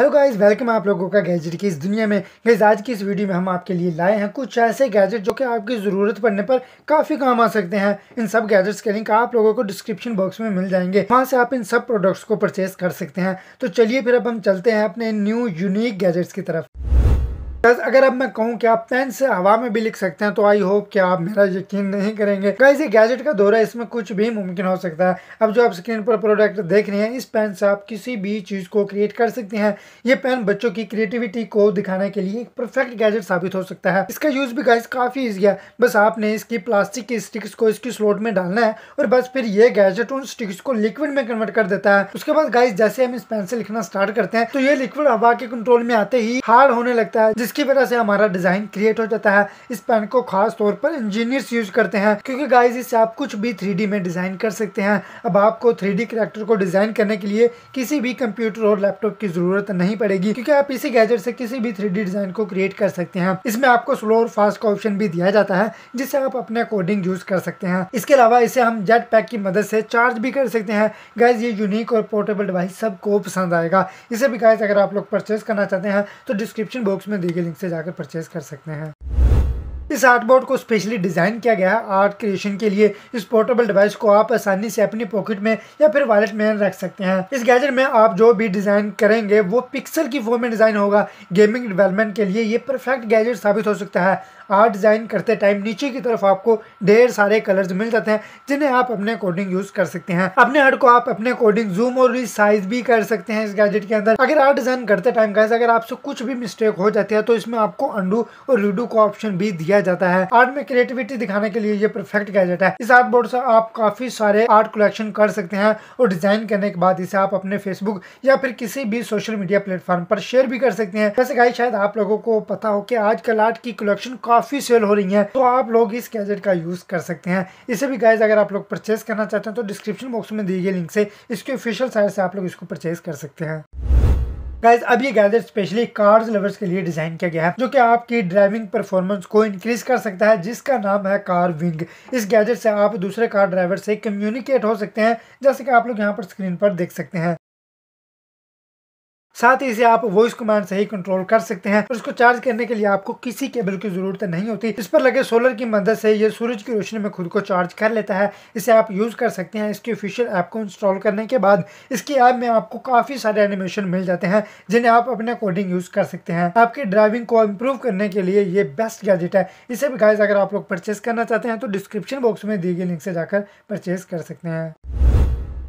hello guys welcome आप लोगों का गैजेट की इस दुनिया में गैस आज की इस वीडियो में हम आपके लिए लाए हैं कुछ ऐसे गैजेट जो कि आपकी ज़रूरत पड़ने पर काफ़ी काम आ सकते हैं इन सब गैजेट्स के लिंक आप लोगों को डिस्क्रिप्शन बॉक्स में मिल जाएंगे वहां से आप इन सब प्रोडक्ट्स को परचेज कर सकते हैं तो चलिए फिर अब हम चलते हैं अपने न्यू यूनिक गैजेट्स की तरफ गैस अगर अब मैं कहूँ कि आप पेन से हवा में भी लिख सकते हैं तो आई होप कि आप मेरा यकीन नहीं करेंगे गैस ये गैजेट का दौरा इसमें कुछ भी मुमकिन हो सकता है अब जो आप स्क्रीन पर प्रोडक्ट देख रहे हैं इस पेन से आप किसी भी चीज़ को क्रिएट कर सकते हैं ये पेन बच्चों की क्रिएटिविटी को दिखाने के लिए एक परफेक्ट गैजेट साबित हो सकता है इसका यूज़ भी गैस काफ़ी ईजी है बस आपने इसकी प्लास्टिक की स्टिक्स को इसकी स्लोट में डालना है और बस फिर ये गैजेट उन स्टिक्स को लिक्विड में कन्वर्ट कर देता है उसके बाद गाइस जैसे हम इस पेन से लिखना स्टार्ट करते हैं तो ये लिक्विड हवा के कंट्रोल में आते ही हार्ड होने लगता है इसकी वजह से हमारा डिज़ाइन क्रिएट हो जाता है इस पेन को खास तौर पर इंजीनियर्स यूज करते हैं क्योंकि गाइज इससे आप कुछ भी थ्री में डिज़ाइन कर सकते हैं अब आपको थ्री डी को डिज़ाइन करने के लिए किसी भी कंप्यूटर और लैपटॉप की ज़रूरत नहीं पड़ेगी क्योंकि आप इसी गैजेट से किसी भी थ्री डिज़ाइन को क्रिएट कर सकते हैं इसमें आपको स्लो और फास्ट का ऑप्शन भी दिया जाता है जिससे आप अपने अकॉर्डिंग यूज कर सकते हैं इसके अलावा इसे हम जेट पैक की मदद से चार्ज भी कर सकते हैं गाइज ये यूनिक और पोर्टेबल डिवाइस सबको पसंद आएगा इसे भी गाइज अगर आप लोग परचेज करना चाहते हैं तो डिस्क्रिप्शन बॉक्स में दी गई के लिंक से जाकर परचेज कर सकते हैं इस आर्ट बोर्ड को स्पेशली डिज़ाइन किया गया है आर्ट क्रिएशन के लिए इस पोर्टेबल डिवाइस को आप आसानी से अपनी पॉकेट में या फिर वॉलेट में रख सकते हैं इस गैजेट में आप जो भी डिज़ाइन करेंगे वो पिक्सल की फॉर्म में डिज़ाइन होगा गेमिंग डेवलपमेंट के लिए ये परफेक्ट गैजेट साबित हो सकता है आर्ट डिज़ाइन करते टाइम नीचे की तरफ आपको ढेर सारे कलर्स मिल जाते हैं जिन्हें आप अपने अकॉर्डिंग यूज़ कर सकते हैं अपने आर्ट को आप अपने अकॉर्डिंग जूम और रिसाइज भी कर सकते हैं इस गैजेट के अंदर अगर आर्ट डिज़ाइन करते टाइम गैस अगर आपसे कुछ भी मिस्टेक हो जाती है तो इसमें आपको अंडू और रिडू का ऑप्शन भी दिया जाता है आर्ट में क्रिएटिविटी दिखाने के लिए ये परफेक्ट गैजेट है इस आर्ट बोर्ड से आप काफ़ी सारे आर्ट कलेक्शन कर सकते हैं और डिज़ाइन करने के बाद इसे आप अपने फेसबुक या फिर किसी भी सोशल मीडिया प्लेटफॉर्म पर शेयर भी कर सकते हैं वैसे गाइस शायद आप लोगों को पता हो कि आजकल आर्ट की कलेक्शन काफ़ी काफ़ी सेल हो रही हैं तो आप लोग इस गैजेट का यूज़ कर सकते हैं इसे भी गाइज अगर आप लोग परचेज़ करना चाहते हैं तो डिस्क्रिप्शन बॉक्स में दी गई लिंक से इसके ऑफिशियल साइट से आप लोग इसको परचेज़ कर सकते हैं गाइज अब ये गैजेट स्पेशली कार्स लवर्स के लिए डिजाइन किया गया है जो कि आपकी ड्राइविंग परफॉर्मेंस को इंक्रीज कर सकता है जिसका नाम है कार विंग इस गैजेट से आप दूसरे कार ड्राइवर से कम्युनिकेट हो सकते हैं जैसे कि आप लोग यहाँ पर स्क्रीन पर देख सकते हैं साथ ही इसे आप वॉइस कमांड से ही कंट्रोल कर सकते हैं और इसको चार्ज करने के लिए आपको किसी केबल की जरूरत नहीं होती इस पर लगे सोलर की मदद से ये सूरज की रोशनी में खुद को चार्ज कर लेता है इसे आप यूज कर सकते हैं इसकी ऑफिशियल ऐप को इंस्टॉल करने के बाद इसकी ऐप में आपको काफी सारे एनिमेशन मिल जाते हैं जिन्हें आप अपने अकॉर्डिंग यूज कर सकते हैं आपकी ड्राइविंग को इम्प्रूव करने के लिए ये बेस्ट गैजेट है इसे भी गाइज अगर आप लोग परचेस करना चाहते हैं तो डिस्क्रिप्शन बॉक्स में दी गई लिंक से जाकर परचेस कर सकते हैं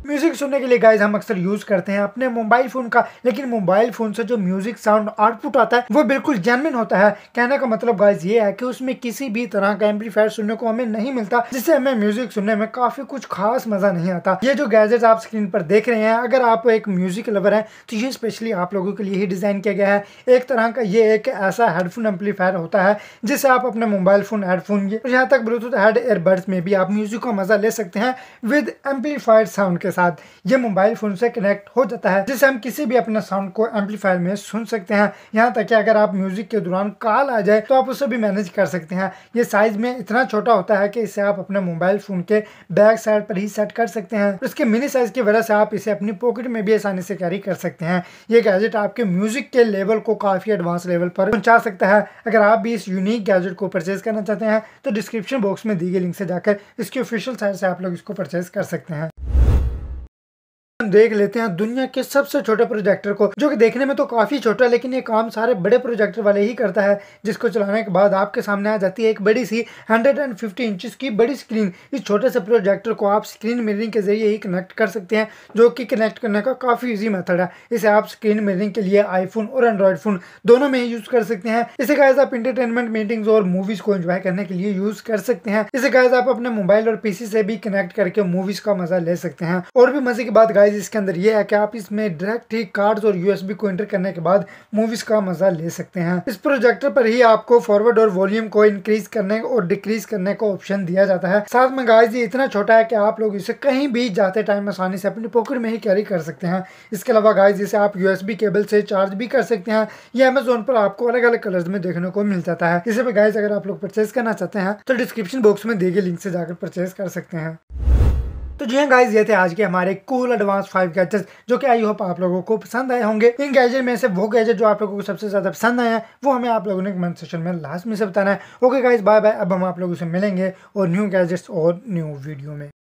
म्यूजिक सुनने के लिए गाइज हम अक्सर यूज करते हैं अपने मोबाइल फोन का लेकिन मोबाइल फोन से जो म्यूजिक साउंड आउटपुट आता है वो बिल्कुल जेनविन होता है कहने का मतलब गाइज ये है कि उसमें किसी भी तरह का एम्पलीफायर सुनने को हमें नहीं मिलता जिससे हमें म्यूजिक सुनने में काफी कुछ खास मजा नहीं आता ये जो गैजेट आप स्क्रीन पर देख रहे हैं अगर आप एक म्यूजिक लवर है तो ये स्पेशली आप लोगों के लिए ही डिजाइन किया गया है एक तरह का ये एक ऐसा हेडफोन एम्पलीफायर होता है जिसे आप अपने मोबाइल फोन हेडफोन यहाँ तक ब्लूटूथ हेड एयरबड्स में भी आप म्यूजिक का मजा ले सकते हैं विद एम्पलीफायर साउंड के साथ ये मोबाइल फ़ोन से कनेक्ट हो जाता है जिससे हम किसी भी अपने साउंड को एम्पलीफायर में सुन सकते हैं यहाँ तक कि अगर आप म्यूज़िक के दौरान कॉल आ जाए तो आप उसे भी मैनेज कर सकते हैं ये साइज़ में इतना छोटा होता है कि इसे आप अपने मोबाइल फ़ोन के बैक साइड पर ही सेट कर सकते हैं इसके मिनी साइज़ की वजह से आप इसे अपनी पॉकेट में भी आसानी से कैरी कर सकते हैं ये गैजेट आपके म्यूज़िक के लेवल को काफ़ी एडवांस लेवल पर पहुंचा सकता है अगर आप भी इस यूनिक गैजेट को परचेज़ करना चाहते हैं तो डिस्क्रिप्शन बॉक्स में दी गई लिंक से जाकर इसकी ऑफिशियल साइट से आप लोग इसको परचेज़ कर सकते हैं देख लेते हैं दुनिया के सबसे छोटे प्रोजेक्टर को जो कि देखने में तो काफी छोटा लेकिन ये काम सारे बड़े प्रोजेक्टर वाले ही करता है जिसको चलाने के बाद आपके सामने आ जाती है एक बड़ी सी 150 इंचेस की बड़ी स्क्रीन इस छोटे से प्रोजेक्टर को आप स्क्रीन मिररिंग के जरिए ही कनेक्ट कर सकते हैं जो कि कनेक्ट करने का काफी ईजी मेथड है इसे आप स्क्रीन मिररिंग के लिए आईफोन और एंड्रॉयड फोन दोनों में ही यूज कर सकते हैं इसे गायज आप इंटरटेनमेंट मीटिंग और मूवीज को एंजॉय करने के लिए यूज कर सकते हैं इसे गायज आप अपने मोबाइल और पीसी से भी कनेक्ट करके मूवीज का मजा ले सकते हैं और भी मजे की बात गाय गाइज इसके अंदर ये है कि आप इसमें डायरेक्ट ही कार्ड्स और यूएसबी को इंटर करने के बाद मूवीज का मजा ले सकते हैं इस प्रोजेक्टर पर ही आपको फॉरवर्ड और वॉल्यूम को इंक्रीज करने और डिक्रीज करने का ऑप्शन दिया जाता है साथ में गाइज ये इतना छोटा है कि आप लोग इसे कहीं भी जाते टाइम आसानी से अपनी पॉकेट में ही कैरी कर सकते हैं इसके अलावा गाइज इसे आप यूएसबी केबल से चार्ज भी कर सकते हैं ये अमेजोन पर आपको अलग अलग कलर में देखने को मिल जाता है इसे गाइज अगर आप लोग परचेज करना चाहते हैं तो डिस्क्रिप्शन बॉक्स में दिए गए लिंक से जाकर परचेज कर सकते हैं तो जी हाँ गाइज ये थे आज के हमारे कूल एडवांस फाइव गैजेट्स जो कि आई होप आप लोगों को पसंद आए होंगे इन गैजेट में से वो गैजेट जो आप लोगों को सबसे ज़्यादा पसंद आया है वो हमें आप लोगों ने कमेंट सेशन में लास्ट में से बताना है ओके गाइज बाय बाय अब हम आप लोगों से मिलेंगे और न्यू गैजेट्स और न्यू वीडियो में